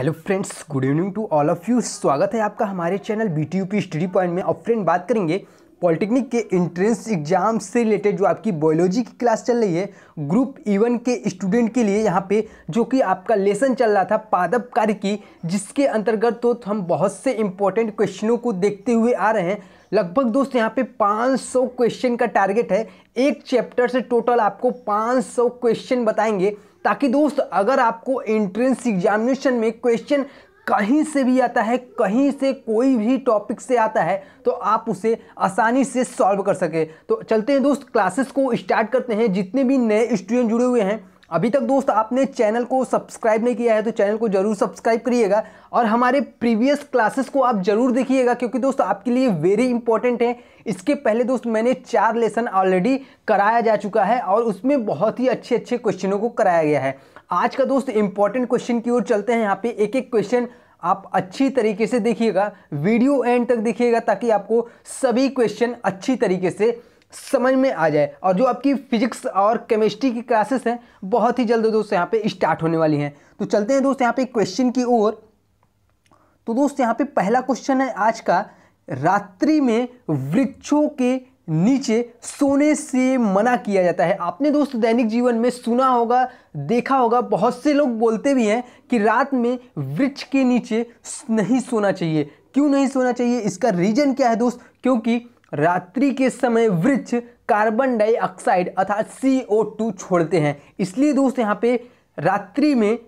hello friends good evening to all of you स्वागत है आपका हमारे channel B T U P study point में और फ्रेंड बात करेंगे पॉलिटेक्निक के एंट्रेंस एग्जाम से रिलेटेड जो आपकी बायोलॉजी की क्लास चल रही है ग्रुप इवन e के स्टूडेंट के लिए यहाँ पे जो कि आपका लेसन चल रहा था पादप कार्य की जिसके अंतर्गत तो हम बहुत से इंपॉर्टेंट क्वेश्चनों को देखते हुए आ रहे हैं लगभग दोस्त यहाँ पे 500 क्वेश्चन का टारगेट है एक चैप्टर से टोटल आपको 500 क्वेश्चन बताएंगे ताकि दोस्त अगर आपको एंट्रेंस एग्जामिनेशन में क्वेश्चन कहीं से भी आता है कहीं से कोई भी टॉपिक से आता है तो आप उसे आसानी से सॉल्व कर सके तो चलते हैं दोस्त क्लासेस को स्टार्ट करते हैं जितने भी नए स्टूडेंट जुड़े हुए हैं अभी तक दोस्त आपने चैनल को सब्सक्राइब नहीं किया है तो चैनल को जरूर सब्सक्राइब करिएगा और हमारे प्रीवियस क्लासेस को आप जरूर देखिएगा क्योंकि दोस्त आपके लिए वेरी इंपॉर्टेंट है इसके पहले दोस्त मैंने चार लेसन ऑलरेडी कराया जा चुका है और उसमें बहुत ही अच्छे अच्छे क्वेश्चनों को कराया गया है आज का दोस्त इंपॉर्टेंट क्वेश्चन की ओर चलते हैं यहाँ पे एक एक क्वेश्चन आप अच्छी तरीके से देखिएगा वीडियो एंड तक देखिएगा ताकि आपको सभी क्वेश्चन अच्छी तरीके से समझ में आ जाए और जो आपकी फिजिक्स और केमिस्ट्री की क्लासेस हैं बहुत ही जल्द दोस्त यहाँ पे स्टार्ट होने वाली हैं तो चलते हैं दोस्त यहाँ पे क्वेश्चन की ओर तो दोस्त यहाँ पे पहला क्वेश्चन है आज का रात्रि में वृक्षों के नीचे सोने से मना किया जाता है आपने दोस्त दैनिक जीवन में सुना होगा देखा होगा बहुत से लोग बोलते भी हैं कि रात में वृक्ष के नीचे नहीं सोना चाहिए क्यों नहीं सोना चाहिए इसका रीज़न क्या है दोस्त क्योंकि रात्रि के समय वृक्ष कार्बन डाइऑक्साइड अर्थात टू छोड़ते हैं इसलिए दोस्त यहाँ पे रात्रि में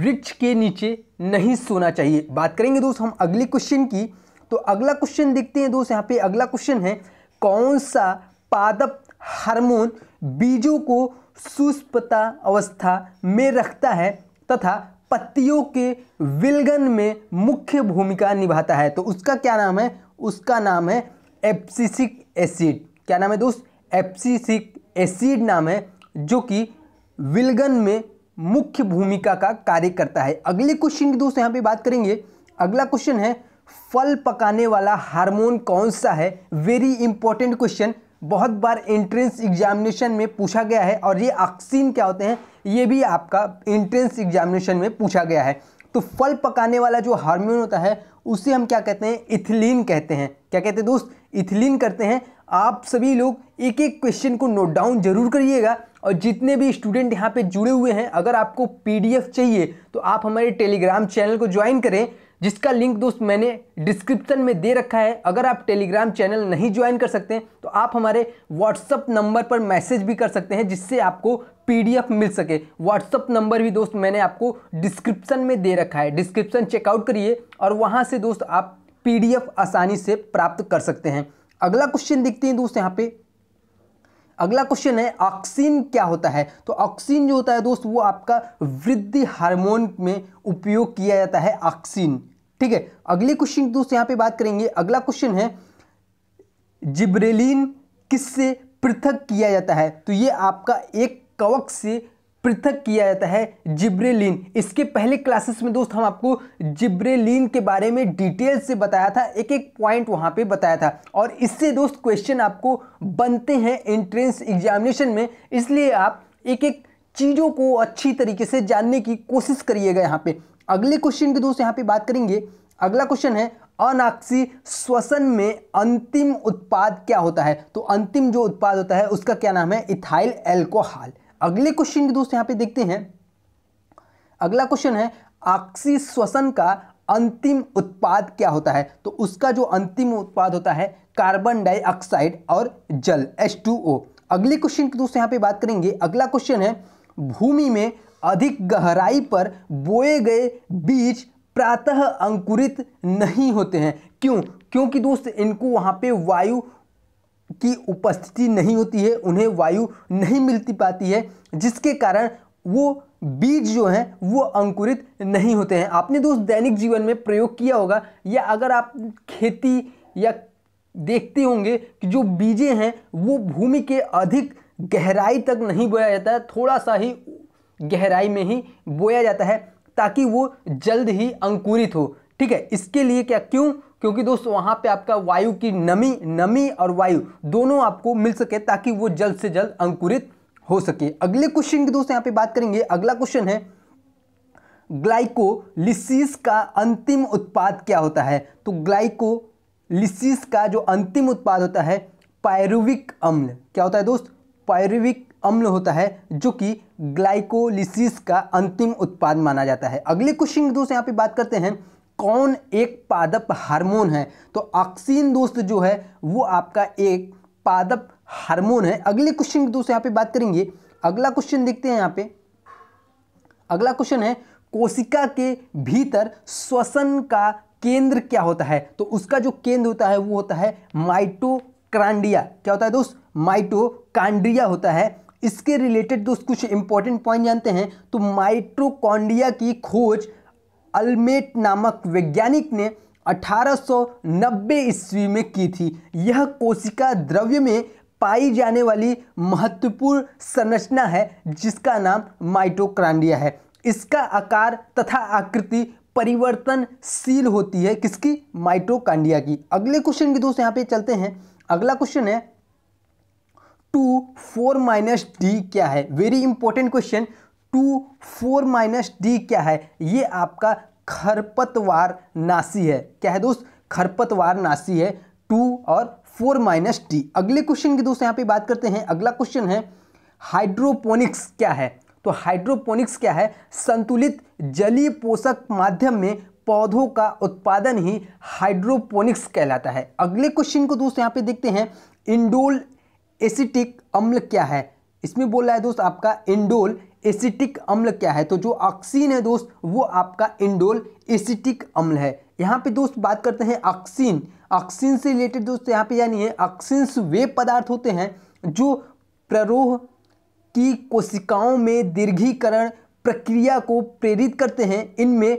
वृक्ष के नीचे नहीं सोना चाहिए बात करेंगे दोस्त हम अगले क्वेश्चन की तो अगला क्वेश्चन देखते हैं दोस्त यहाँ पे अगला क्वेश्चन है कौन सा पादप हार्मोन बीजों को सुष्पता अवस्था में रखता है तथा पत्तियों के विलगन में मुख्य भूमिका निभाता है तो उसका क्या नाम है उसका नाम है एप्सिसिक एसिड क्या नाम है दोस्त एप्सिसिक एसिड नाम है जो कि विलगन में मुख्य भूमिका का कार्य करता है अगले क्वेश्चन की दोस्त यहाँ पे बात करेंगे अगला क्वेश्चन है फल पकाने वाला हार्मोन कौन सा है वेरी इंपॉर्टेंट क्वेश्चन बहुत बार एंट्रेंस एग्जामिनेशन में पूछा गया है और ये ऑक्सीन क्या होते हैं ये भी आपका एंट्रेंस एग्जामिनेशन में पूछा गया है तो फल पकाने वाला जो हार्मोन होता है उसे हम क्या कहते हैं इथिलीन कहते हैं क्या कहते हैं दोस्त इथिलीन करते हैं आप सभी लोग एक एक क्वेश्चन को नोट डाउन जरूर करिएगा और जितने भी स्टूडेंट यहाँ पे जुड़े हुए हैं अगर आपको पीडीएफ चाहिए तो आप हमारे टेलीग्राम चैनल को ज्वाइन करें जिसका लिंक दोस्त मैंने डिस्क्रिप्शन में दे रखा है अगर आप टेलीग्राम चैनल नहीं ज्वाइन कर सकते हैं तो आप हमारे व्हाट्सअप नंबर पर मैसेज भी कर सकते हैं जिससे आपको पीडीएफ मिल सके व्हाट्सअप नंबर भी दोस्त मैंने आपको डिस्क्रिप्शन में दे रखा है डिस्क्रिप्शन चेकआउट करिए और वहाँ से दोस्त आप पी आसानी से प्राप्त कर सकते हैं अगला क्वेश्चन देखते हैं दोस्त यहाँ पे अगला क्वेश्चन है ऑक्सीन क्या होता है तो ऑक्सीन जो होता है दोस्त वो आपका वृद्धि हार्मोन में उपयोग किया जाता है ऑक्सीन ठीक है अगले क्वेश्चन दोस्त यहाँ पे बात करेंगे अगला क्वेश्चन है जिब्रेलिन किससे पृथक किया जाता है तो ये आपका एक कवक से पृथक किया जाता है जिब्रेलिन इसके पहले क्लासेस में दोस्त हम आपको जिब्रेलिन के बारे में डिटेल से बताया था एक एक पॉइंट वहां पे बताया था और इससे दोस्त क्वेश्चन आपको बनते हैं एंट्रेंस एग्जामिनेशन में इसलिए आप एक एक चीज़ों को अच्छी तरीके से जानने की कोशिश करिएगा यहाँ पे अगले क्वेश्चन की दोस्त यहाँ पे बात करेंगे अगला क्वेश्चन है अनाक्सी श्वसन में अंतिम उत्पाद क्या होता है तो अंतिम जो उत्पाद होता है उसका क्या नाम है इथाइल एल्कोहल अगले क्वेश्चन के दोस्त यहां पे देखते हैं अगला क्वेश्चन है आक्सी श्वसन का अंतिम उत्पाद क्या होता है तो उसका जो अंतिम उत्पाद होता है कार्बन डाइऑक्साइड और जल H2O अगले क्वेश्चन के दोस्तों यहां पे बात करेंगे अगला क्वेश्चन है भूमि में अधिक गहराई पर बोए गए बीज प्रातः अंकुरित नहीं होते हैं क्यों क्योंकि दोस्त इनको वहां पे वायु की उपस्थिति नहीं होती है उन्हें वायु नहीं मिलती पाती है जिसके कारण वो बीज जो हैं वो अंकुरित नहीं होते हैं आपने दोस्त दैनिक जीवन में प्रयोग किया होगा या अगर आप खेती या देखते होंगे कि जो बीजे हैं वो भूमि के अधिक गहराई तक नहीं बोया जाता है थोड़ा सा ही गहराई में ही बोया जाता है ताकि वो जल्द ही अंकुरित हो ठीक है इसके लिए क्या क्यों क्योंकि दोस्तों वहां पे आपका वायु की नमी नमी और वायु दोनों आपको मिल सके ताकि वो जल्द से जल्द अंकुरित हो सके अगले क्वेश्चन की दोस्तों यहाँ पे बात करेंगे अगला क्वेश्चन है ग्लाइकोलिसिस का अंतिम उत्पाद क्या होता है तो ग्लाइकोलिसिस का जो अंतिम उत्पाद होता है पायरुविक अम्ल क्या होता है दोस्त पायरुविक अम्ल होता है जो कि ग्लाइकोलिसिस का अंतिम उत्पाद माना जाता है अगले क्वेश्चन दोस्तों यहाँ पे बात करते हैं कौन एक पादप हार्मोन है तो ऑक्सीन दोस्त जो है वो आपका एक पादप हार्मोन है अगले क्वेश्चन की दोस्त यहाँ पे बात करेंगे अगला क्वेश्चन देखते हैं यहाँ पे अगला क्वेश्चन है कोशिका के भीतर श्वसन का केंद्र क्या होता है तो उसका जो केंद्र होता है वो होता है माइटोक्रांडिया क्या होता है दोस्त माइटोकांड्रिया होता है इसके रिलेटेड दोस्त कुछ इंपॉर्टेंट पॉइंट जानते हैं तो माइट्रोकॉन्डिया की खोज अल्मेट नामक वैज्ञानिक ने 1890 ईस्वी में की थी यह कोशिका द्रव्य में पाई जाने वाली महत्वपूर्ण संरचना है जिसका नाम माइटोक्रांडिया है इसका आकार तथा आकृति परिवर्तनशील होती है किसकी माइटोकांडिया की अगले क्वेश्चन के दोस्त यहाँ पे चलते हैं अगला क्वेश्चन है टू फोर माइनस डी क्या है very important question two four minus D क्या है ये आपका खरपतवार नासी है क्या है दोस्त खरपतवार नासी है टू और फोर माइनस डी अगले क्वेश्चन की दोस्तों यहाँ पे बात करते हैं अगला क्वेश्चन है हाइड्रोपोनिक्स क्या है तो हाइड्रोपोनिक्स क्या है संतुलित जलीय पोषक माध्यम में पौधों का उत्पादन ही हाइड्रोपोनिक्स कहलाता है अगले क्वेश्चन को दोस्त यहाँ पे देखते हैं इंडोल एसिटिक अम्ल क्या है इसमें बोल रहा है दोस्त आपका इंडोल एसिटिक अम्ल क्या है तो जो ऑक्सीन है दोस्त वो आपका इंडोल एसिटिक अम्ल है यहाँ पे दोस्त बात करते हैं ऑक्सीन ऑक्सीन से रिलेटेड दोस्त यहाँ पे यानी है ऑक्सीन्स वे पदार्थ होते हैं जो प्ररोह की कोशिकाओं में दीर्घीकरण प्रक्रिया को प्रेरित करते हैं इनमें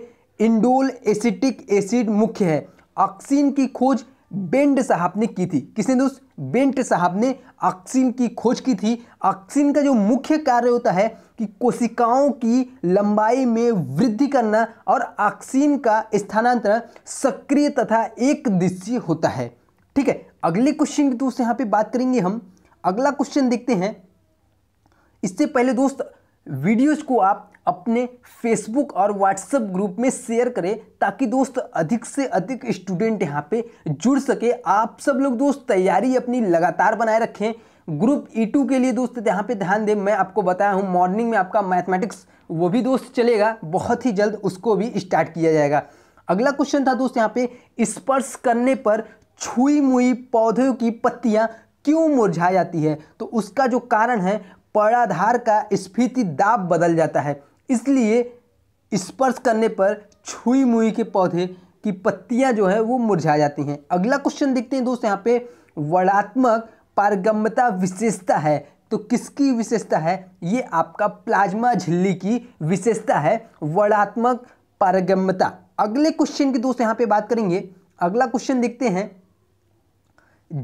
इंडोल एसिटिक एसिड मुख्य है ऑक्सीन की खोज बेंड साहब ने की थी किसने दोस्त बेंट साहब ने ऑक्सीन की खोज की थी ऑक्सीन का जो मुख्य कार्य होता है कि कोशिकाओं की लंबाई में वृद्धि करना और ऑक्सीन का स्थानांतरण सक्रिय तथा एक दिशी होता है ठीक है अगले क्वेश्चन की दोस्त यहाँ पे बात करेंगे हम अगला क्वेश्चन देखते हैं इससे पहले दोस्त वीडियोज को आप अपने फेसबुक और व्हाट्सएप ग्रुप में शेयर करें ताकि दोस्त अधिक से अधिक स्टूडेंट यहाँ पे जुड़ सके आप सब लोग दोस्त तैयारी अपनी लगातार बनाए रखें ग्रुप ई टू के लिए दोस्त यहाँ पे ध्यान दें मैं आपको बताया हूँ मॉर्निंग में आपका मैथमेटिक्स वो भी दोस्त चलेगा बहुत ही जल्द उसको भी स्टार्ट किया जाएगा अगला क्वेश्चन था दोस्त यहाँ पे स्पर्श करने पर छुई मुई पौधों की पत्तियाँ क्यों मुरझा जाती है तो उसका जो कारण है पड़ाधार का स्फीति दाब बदल जाता है इसलिए स्पर्श करने पर छुई मुई के पौधे की पत्तियां जो है वो मुरझा जाती हैं अगला क्वेश्चन देखते हैं दोस्त यहाँ पे वर्णात्मक पारगम्यता विशेषता है तो किसकी विशेषता है ये आपका प्लाज्मा झिल्ली की विशेषता है वर्णात्मक पारगम्यता अगले क्वेश्चन की दोस्त यहाँ पे बात करेंगे अगला क्वेश्चन देखते हैं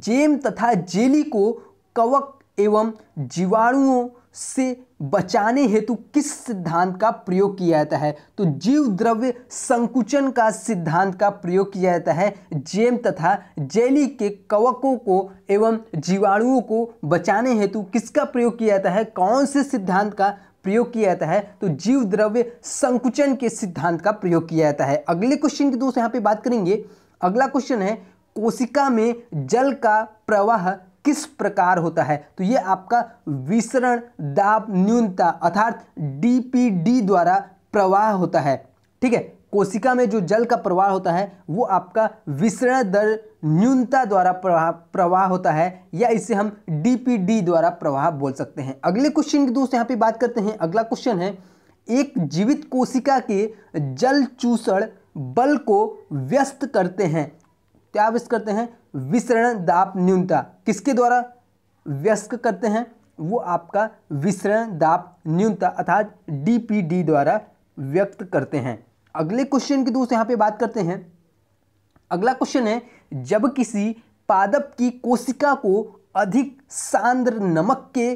जेम तथा जेली को कवक एवं जीवाणुओं से बचाने हेतु किस सिद्धांत का प्रयोग किया जाता है तो जीव द्रव्य संकुचन का सिद्धांत का प्रयोग किया जाता है जेम तथा जेली के कवकों को एवं जीवाणुओं को बचाने हेतु किसका प्रयोग किया जाता है कौन से सिद्धांत का प्रयोग किया जाता है तो जीव द्रव्य संकुचन के सिद्धांत का प्रयोग किया जाता है अगले क्वेश्चन की दोस्त यहाँ पे बात करेंगे अगला क्वेश्चन है कोशिका में जल का प्रवाह किस प्रकार होता है तो ये आपका विसरण दाब न्यूनता अर्थात डीपीडी द्वारा प्रवाह होता है ठीक है कोशिका में जो जल का प्रवाह होता है वो आपका विसरण दर न्यूनता द्वारा प्रवाह प्रवाह होता है या इसे हम डीपीडी द्वारा प्रवाह बोल सकते हैं अगले क्वेश्चन की दोस्त यहाँ पे बात करते हैं अगला क्वेश्चन है एक जीवित कोशिका के जल चूषण बल को व्यस्त करते हैं क्या आविष्ट करते हैं विसरण दाप न्यूनता किसके द्वारा व्यस्क करते हैं वो आपका विसरण दाप न्यूनता अर्थात डीपीडी द्वारा व्यक्त करते हैं अगले क्वेश्चन की दोस्त यहाँ पे बात करते हैं अगला क्वेश्चन है जब किसी पादप की कोशिका को अधिक सांद्र नमक के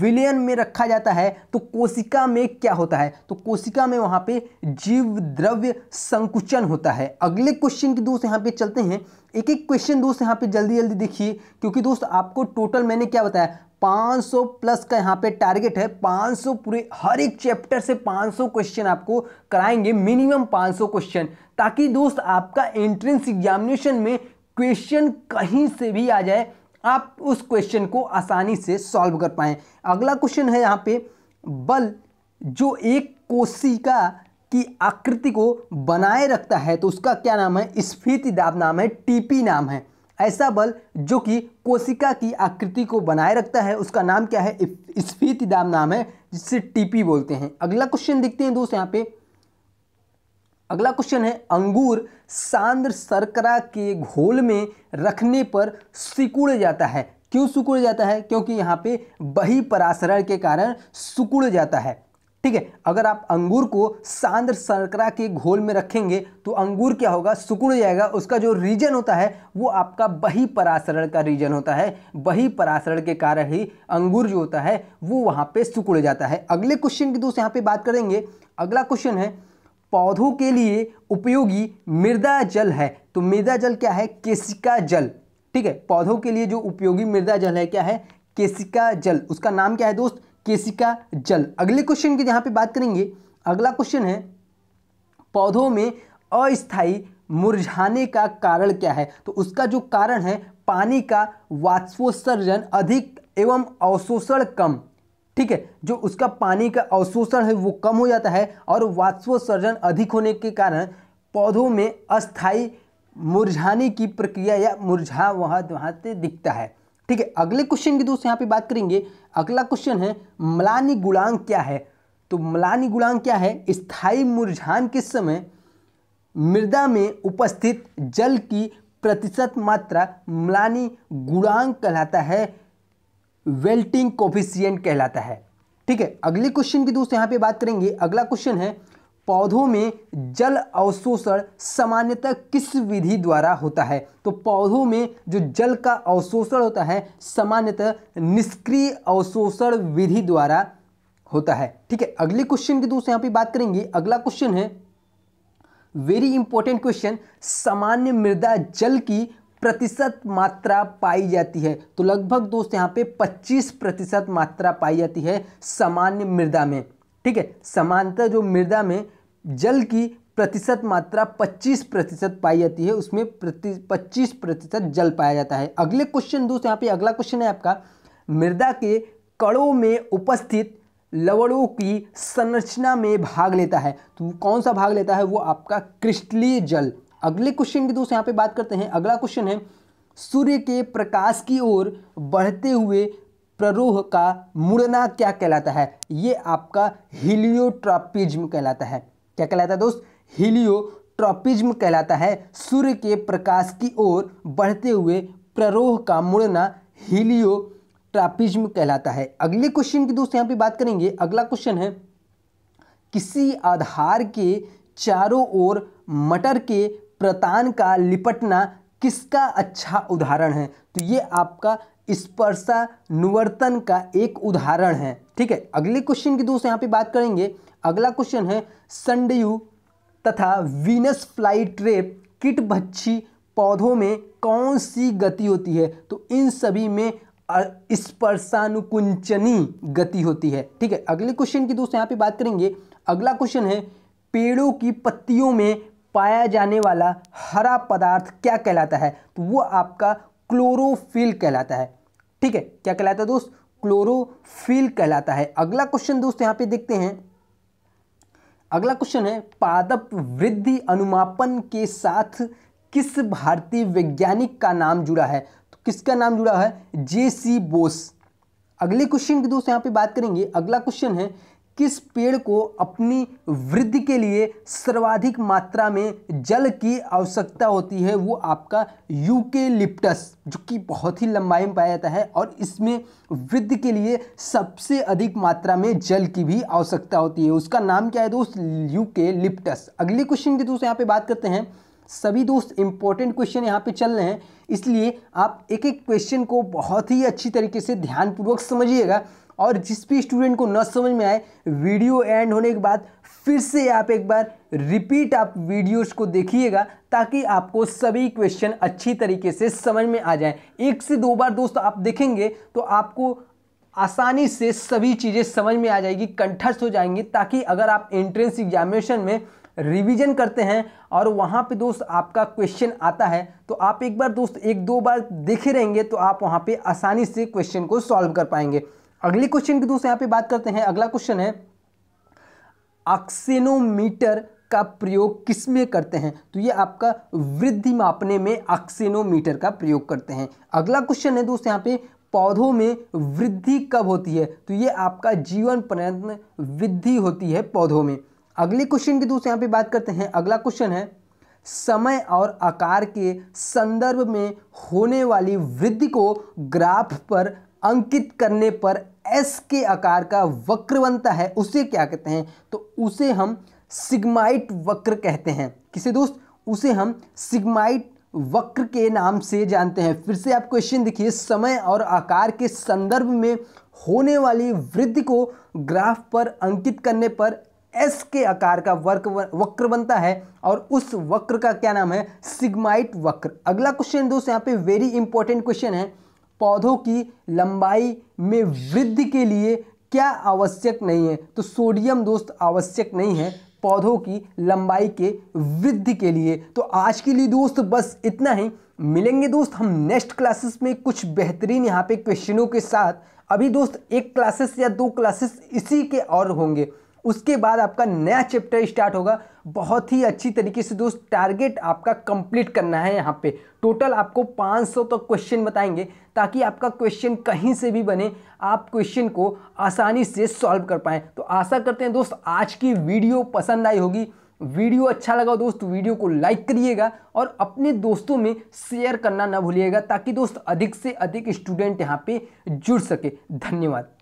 विलयन में रखा जाता है तो कोशिका में क्या होता है तो कोशिका में वहाँ पे जीव द्रव्य संकुचन होता है अगले क्वेश्चन की दोस्त यहाँ पे चलते हैं एक एक क्वेश्चन दोस्त यहाँ पे जल्दी जल्दी देखिए क्योंकि दोस्त आपको टोटल मैंने क्या बताया 500 प्लस का यहाँ पे टारगेट है 500 पूरे हर एक चैप्टर से 500 क्वेश्चन आपको कराएंगे मिनिमम 500 क्वेश्चन ताकि दोस्त आपका एंट्रेंस एग्जामिनेशन में क्वेश्चन कहीं से भी आ जाए आप उस क्वेश्चन को आसानी से सॉल्व कर पाएँ अगला क्वेश्चन है यहाँ पे बल जो एक कोशिका की आकृति को बनाए रखता है तो उसका क्या नाम है स्फीति दाब नाम है टीपी नाम है ऐसा बल जो कि कोशिका की आकृति को बनाए रखता है उसका नाम क्या है स्फीति दाब नाम है जिससे टीपी बोलते हैं अगला क्वेश्चन देखते हैं दोस्त यहाँ पे अगला क्वेश्चन है अंगूर सांद्र सरकरा के घोल में रखने पर सिकुड़ जाता है क्यों सिकुड़ जाता है क्योंकि यहाँ पे बही परासरण के कारण सिकुड़ जाता है ठीक है अगर आप अंगूर को सांद्र सरकरा के घोल में रखेंगे तो अंगूर क्या होगा सुकुड़ जाएगा उसका जो रीजन होता है वो आपका बही परासरण का रीजन होता है बही परासरण के कारण ही अंगूर जो होता है वो वहाँ पर सुकुड़ जाता है अगले क्वेश्चन की दोस्त यहाँ पे बात करेंगे अगला क्वेश्चन है पौधों के लिए उपयोगी मृदा जल है तो मृदा जल क्या है केसिका जल ठीक है पौधों के लिए जो उपयोगी मृदा जल है क्या है केसिका जल उसका नाम क्या है दोस्त केसिका जल अगले क्वेश्चन की यहाँ पे बात करेंगे अगला क्वेश्चन है पौधों में अस्थाई मुरझाने का कारण क्या है तो उसका जो कारण है पानी का वाष्पोत्सर्जन अधिक एवं अवशोषण कम ठीक है जो उसका पानी का अवशोषण है वो कम हो जाता है और वाष्पोत्सर्जन अधिक होने के कारण पौधों में अस्थाई मुरझाने की प्रक्रिया या मुरझा वहाँ वहाँ से दिखता है ठीक है अगले क्वेश्चन की दोस्त यहाँ पे बात करेंगे अगला क्वेश्चन है मलानी गुणांक क्या है तो मलानी गुणांक क्या है स्थायी मुरझान के समय मृदा में उपस्थित जल की प्रतिशत मात्रा मलानी गुणांक कहलाता है वेल्टिंग कोफिशियंट कहलाता है ठीक है अगले क्वेश्चन की दोस्त यहाँ पे बात करेंगे अगला क्वेश्चन है पौधों में जल अवशोषण सामान्यतः किस विधि द्वारा होता है तो पौधों में जो जल का अवशोषण होता है सामान्यतः निष्क्रिय अवशोषण विधि द्वारा होता है ठीक है अगले क्वेश्चन की दोस्त यहाँ पे बात करेंगे अगला क्वेश्चन है वेरी इंपॉर्टेंट क्वेश्चन सामान्य मृदा जल की प्रतिशत मात्रा पाई जाती है तो लगभग दोस्त यहाँ पे 25 प्रतिशत मात्रा पाई जाती है सामान्य मृदा में ठीक है समानता जो मृदा में जल की प्रतिशत मात्रा 25 प्रतिशत पाई जाती है उसमें प्रति पच्चीस प्रतिशत जल पाया जाता है अगले क्वेश्चन दोस्त यहाँ पे अगला क्वेश्चन है आपका मृदा के कड़ों में उपस्थित लवणों की संरचना में भाग लेता है तो कौन सा भाग लेता है वो आपका क्रिस्टलीय जल अगले क्वेश्चन की दोस्तों यहाँ पे बात करते हैं अगला क्वेश्चन है सूर्य के प्रकाश की ओर बढ़ते हुए प्ररोह का मुड़ना क्या कहलाता है ये आपका हिलियोट्रॉपिज्म कहलाता है क्या कहलाता है दोस्त हिलियोट्रॉपिज्म कहलाता है सूर्य के प्रकाश की ओर बढ़ते हुए प्ररोह का मुड़ना ट्रापिज्म कहलाता है अगले क्वेश्चन की दोस्तों यहाँ पे बात करेंगे अगला क्वेश्चन है किसी आधार के चारों ओर मटर के प्रतान का लिपटना किसका अच्छा उदाहरण है तो ये आपका स्पर्शा का एक उदाहरण है ठीक है अगले क्वेश्चन की दोस्त यहाँ पे बात करेंगे अगला क्वेश्चन है संडयू तथा वीनस फ्लाई ट्रेप किट भच्छी पौधों में कौन सी गति होती है तो इन सभी में स्पर्शानुकुंचनी गति होती है ठीक है अगले क्वेश्चन की दोस्तों यहाँ पे बात करेंगे अगला क्वेश्चन है पेड़ों की पत्तियों में पाया जाने वाला हरा पदार्थ क्या कहलाता है तो वो आपका क्लोरोफिल कहलाता है ठीक है क्या कहलाता है दोस्त क्लोरोफिल कहलाता है अगला क्वेश्चन दोस्त यहाँ पे देखते हैं अगला क्वेश्चन है पादप वृद्धि अनुमापन के साथ किस भारतीय वैज्ञानिक का नाम जुड़ा है तो किसका नाम जुड़ा है जे सी बोस अगले क्वेश्चन की दोस्त यहाँ पे बात करेंगे अगला क्वेश्चन है किस पेड़ को अपनी वृद्धि के लिए सर्वाधिक मात्रा में जल की आवश्यकता होती है वो आपका यूकेलिप्टस जो कि बहुत ही लंबाई में पाया जाता है और इसमें वृद्धि के लिए सबसे अधिक मात्रा में जल की भी आवश्यकता होती है उसका नाम क्या है दोस्त यूकेलिप्टस अगले क्वेश्चन की दोस्त यहाँ पे बात करते हैं सभी दोस्त इंपॉर्टेंट क्वेश्चन यहाँ पे चल रहे हैं इसलिए आप एक एक क्वेश्चन को बहुत ही अच्छी तरीके से ध्यानपूर्वक समझिएगा और जिस भी स्टूडेंट को न समझ में आए वीडियो एंड होने के बाद फिर से आप एक बार रिपीट आप वीडियोस को देखिएगा ताकि आपको सभी क्वेश्चन अच्छी तरीके से समझ में आ जाए एक से दो बार दोस्त आप देखेंगे तो आपको आसानी से सभी चीज़ें समझ में आ जाएगी कंठस्थ हो जाएंगी ताकि अगर आप एंट्रेंस एग्जामिनेशन में रिवीजन करते हैं और वहाँ पे दोस्त आपका क्वेश्चन आता है तो आप एक बार दोस्त एक दो बार देखे रहेंगे तो आप वहाँ पे आसानी से क्वेश्चन को सॉल्व कर पाएंगे अगले क्वेश्चन की दोस्तों यहाँ पे बात करते हैं अगला क्वेश्चन है ऑक्सीनोमीटर का प्रयोग किस में करते हैं तो ये आपका वृद्धि मापने में ऑक्सीनोमीटर का प्रयोग करते हैं अगला क्वेश्चन है दोस्तों यहाँ पे पौधों में वृद्धि कब होती है तो ये आपका जीवन पर्यंत वृद्धि होती है पौधों में अगले क्वेश्चन की दोस्तों यहाँ पे बात करते हैं अगला क्वेश्चन है समय और आकार के संदर्भ में होने वाली वृद्धि को ग्राफ पर अंकित करने पर एस के आकार का वक्र बनता है उसे क्या कहते हैं तो उसे हम सिग्माइट वक्र कहते हैं किसे दोस्त उसे हम सिग्माइट वक्र के नाम से जानते हैं फिर से आप क्वेश्चन देखिए समय और आकार के संदर्भ में होने वाली वृद्धि को ग्राफ पर अंकित करने पर एस के आकार का वर्क वक्र बनता है और उस वक्र का क्या नाम है सिग्माइट वक्र अगला क्वेश्चन दोस्त यहाँ पे वेरी इंपॉर्टेंट क्वेश्चन है पौधों की लंबाई में वृद्धि के लिए क्या आवश्यक नहीं है तो सोडियम दोस्त आवश्यक नहीं है पौधों की लंबाई के वृद्धि के लिए तो आज के लिए दोस्त बस इतना ही मिलेंगे दोस्त हम नेक्स्ट क्लासेस में कुछ बेहतरीन यहाँ पे क्वेश्चनों के साथ अभी दोस्त एक क्लासेस या दो क्लासेस इसी के और होंगे उसके बाद आपका नया चैप्टर स्टार्ट होगा बहुत ही अच्छी तरीके से दोस्त टारगेट आपका कंप्लीट करना है यहाँ पे टोटल आपको 500 सौ तो क्वेश्चन बताएंगे ताकि आपका क्वेश्चन कहीं से भी बने आप क्वेश्चन को आसानी से सॉल्व कर पाएँ तो आशा करते हैं दोस्त आज की वीडियो पसंद आई होगी वीडियो अच्छा लगा दोस्त वीडियो को लाइक करिएगा और अपने दोस्तों में शेयर करना ना भूलिएगा ताकि दोस्त अधिक से अधिक स्टूडेंट यहाँ पे जुड़ सके धन्यवाद